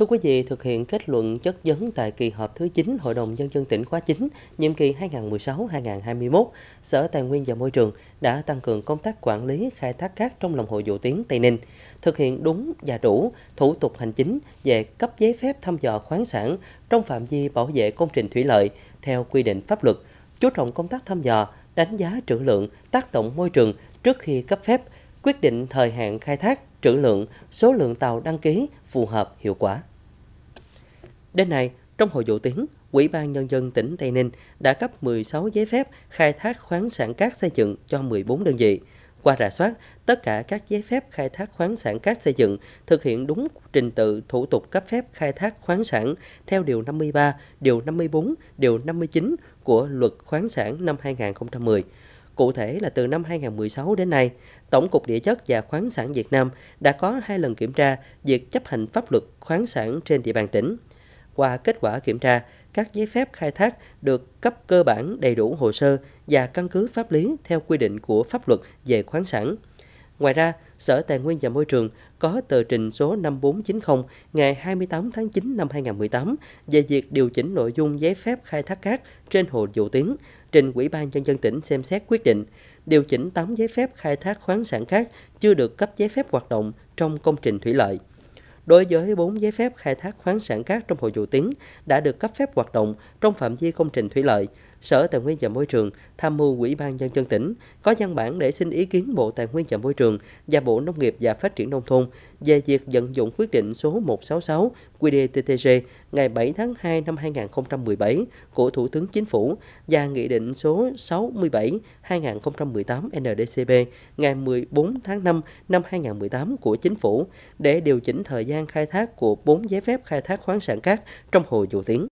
Thưa quý vị, thực hiện kết luận chất vấn tại kỳ họp thứ 9 Hội đồng Nhân dân tỉnh khóa 9, nhiệm kỳ 2016-2021, Sở Tài nguyên và Môi trường đã tăng cường công tác quản lý khai thác cát trong lòng hồ dầu tiếng Tây Ninh, thực hiện đúng và đủ thủ tục hành chính về cấp giấy phép thăm dò khoáng sản trong phạm vi bảo vệ công trình thủy lợi theo quy định pháp luật, chú trọng công tác thăm dò, đánh giá trữ lượng, tác động môi trường trước khi cấp phép, quyết định thời hạn khai thác, trữ lượng, số lượng tàu đăng ký phù hợp hiệu quả. Đến nay, trong hội vụ tiếng, Ủy ban Nhân dân tỉnh Tây Ninh đã cấp 16 giấy phép khai thác khoáng sản cát xây dựng cho 14 đơn vị. Qua rà soát, tất cả các giấy phép khai thác khoáng sản cát xây dựng thực hiện đúng trình tự thủ tục cấp phép khai thác khoáng sản theo Điều 53, Điều 54, Điều 59 của Luật Khoáng sản năm 2010. Cụ thể là từ năm 2016 đến nay, Tổng cục Địa chất và Khoáng sản Việt Nam đã có hai lần kiểm tra việc chấp hành pháp luật khoáng sản trên địa bàn tỉnh. Qua kết quả kiểm tra, các giấy phép khai thác được cấp cơ bản đầy đủ hồ sơ và căn cứ pháp lý theo quy định của pháp luật về khoáng sản. Ngoài ra, Sở Tài nguyên và Môi trường có tờ trình số 5490 ngày 28 tháng 9 năm 2018 về việc điều chỉnh nội dung giấy phép khai thác cát trên hồ Dụ Tiến, trình Ủy ban Nhân dân tỉnh xem xét quyết định điều chỉnh 8 giấy phép khai thác khoáng sản cát chưa được cấp giấy phép hoạt động trong công trình thủy lợi đối với 4 giấy phép khai thác khoáng sản cát trong hồ dầu tiếng đã được cấp phép hoạt động trong phạm vi công trình thủy lợi Sở Tài nguyên và Môi trường tham mưu Ủy ban nhân dân tỉnh có văn bản để xin ý kiến Bộ Tài nguyên và Môi trường và Bộ Nông nghiệp và Phát triển nông thôn về việc vận dụng quyết định số 166 QĐ-TTG ngày 7 tháng 2 năm 2017 của Thủ tướng Chính phủ và Nghị định số 67 2018 NDCB ngày 14 tháng 5 năm 2018 của Chính phủ để điều chỉnh thời gian khai thác của 4 giấy phép khai thác khoáng sản cát trong hồ Dầu Tiếng.